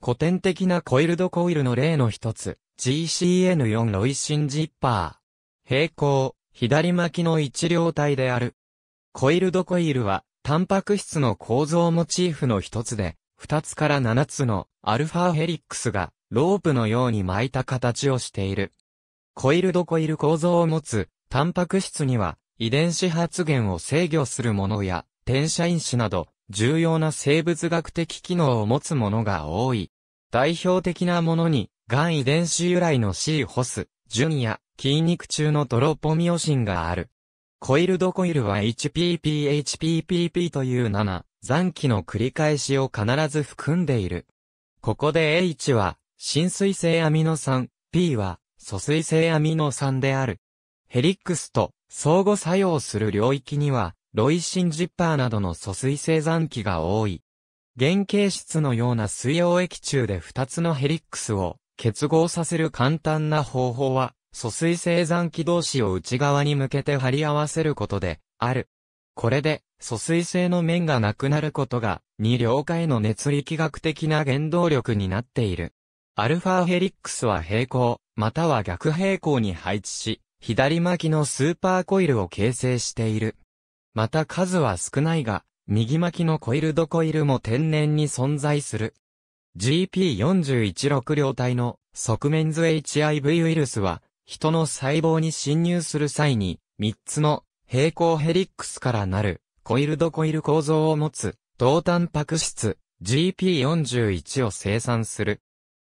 古典的なコイルドコイルの例の一つ、GCN4 ロイシンジッパー。平行、左巻きの一両体である。コイルドコイルは、タンパク質の構造モチーフの一つで、二つから七つのアルファヘリックスが、ロープのように巻いた形をしている。コイルドコイル構造を持つ、タンパク質には、遺伝子発現を制御するものや、転写因子など、重要な生物学的機能を持つものが多い。代表的なものに、がん遺伝子由来の C ホス、ジュニや筋肉中のドロポミオシンがある。コイルドコイルは HPPHPPP という7、残機の繰り返しを必ず含んでいる。ここで H は、浸水性アミノ酸、P は、疎水性アミノ酸である。ヘリックスと相互作用する領域には、ロイシンジッパーなどの疎水生産機が多い。原型質のような水溶液中で2つのヘリックスを結合させる簡単な方法は、疎水生産機同士を内側に向けて貼り合わせることで、ある。これで、疎水性の面がなくなることが、二両化への熱力学的な原動力になっている。アルファヘリックスは平行、または逆平行に配置し、左巻きのスーパーコイルを形成している。また数は少ないが、右巻きのコイルドコイルも天然に存在する。GP416 両体の側面図 HIV ウイルスは、人の細胞に侵入する際に、3つの平行ヘリックスからなるコイルドコイル構造を持つ、同タンパク質 GP41 を生産する。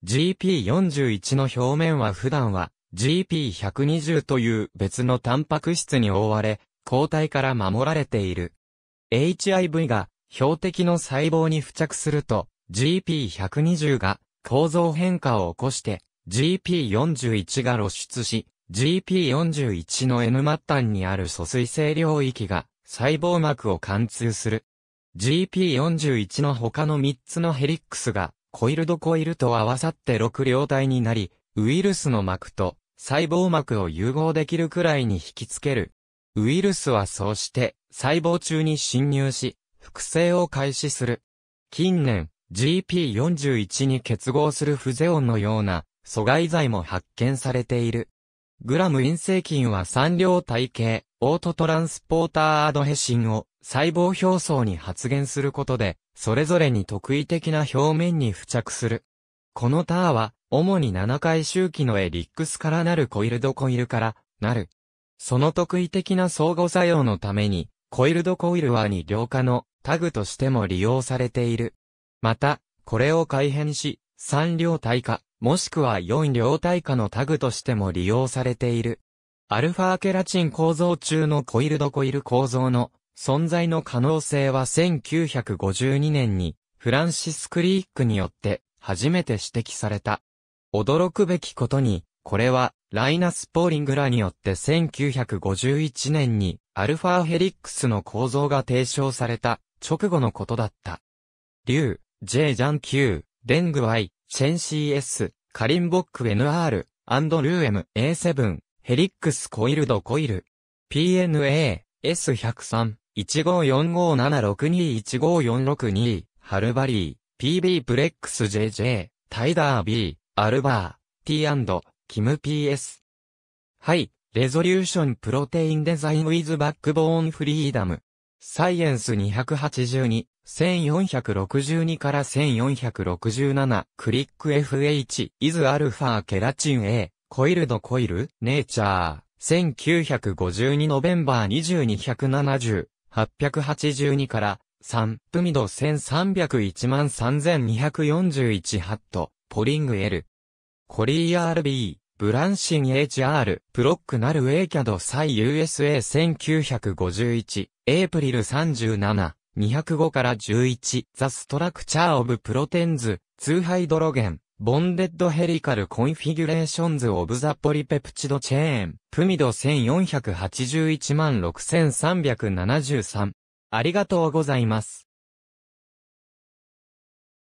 GP41 の表面は普段は GP120 という別のタンパク質に覆われ、抗体から守られている。HIV が標的の細胞に付着すると GP120 が構造変化を起こして GP41 が露出し GP41 の N 末端にある疎水性領域が細胞膜を貫通する。GP41 の他の3つのヘリックスがコイルドコイルと合わさって6両体になり、ウイルスの膜と細胞膜を融合できるくらいに引きつけるウイルスはそうして細胞中に侵入し、複製を開始する。近年、GP41 に結合するフゼオンのような阻害剤も発見されている。グラム陰性菌は三量体系、オートトランスポーターアドヘシンを細胞表層に発現することで、それぞれに特異的な表面に付着する。このターは、主に7回周期のエリックスからなるコイルドコイルからなるその特異的な相互作用のために、コイルドコイルは二量化のタグとしても利用されている。また、これを改変し、三両体化、もしくは四両体化のタグとしても利用されている。アルファケラチン構造中のコイルドコイル構造の存在の可能性は1952年にフランシス・クリーックによって初めて指摘された。驚くべきことに、これはライナス・ポーリングらによって1951年にアルファヘリックスの構造が提唱された直後のことだった。リュウ、イ・ジャン・キュー、デング・アイ、チェン CS、カリン・ボック NR、アンド・ルー MA7、ヘリックス・コイルド・コイル、PNA、S103、154576215462、ハルバリー、PB ブレックス JJ、タイダー B、アルバー、T& キム PS。はい、レゾリューションプロテインデザインウィズバックボーンフリーダム。サイエンス282、1462から1467、クリック FH、イズアルファケラチン A、コイルドコイル、ネイチャー、1952ノベンバー2 2 7 0 8 8 2から、3、プミド1301万3241ハット、ポリング L。コリー RB。ブランシン HR、プロックなるウェイキャドサイ USA1951、エイプリル37、205から11、ザストラクチャーオブプロテンズ、ツーハイドロゲン、ボンデッドヘリカルコンフィギュレーションズオブザポリペプチドチェーン、プミド14816373。ありがとうございます。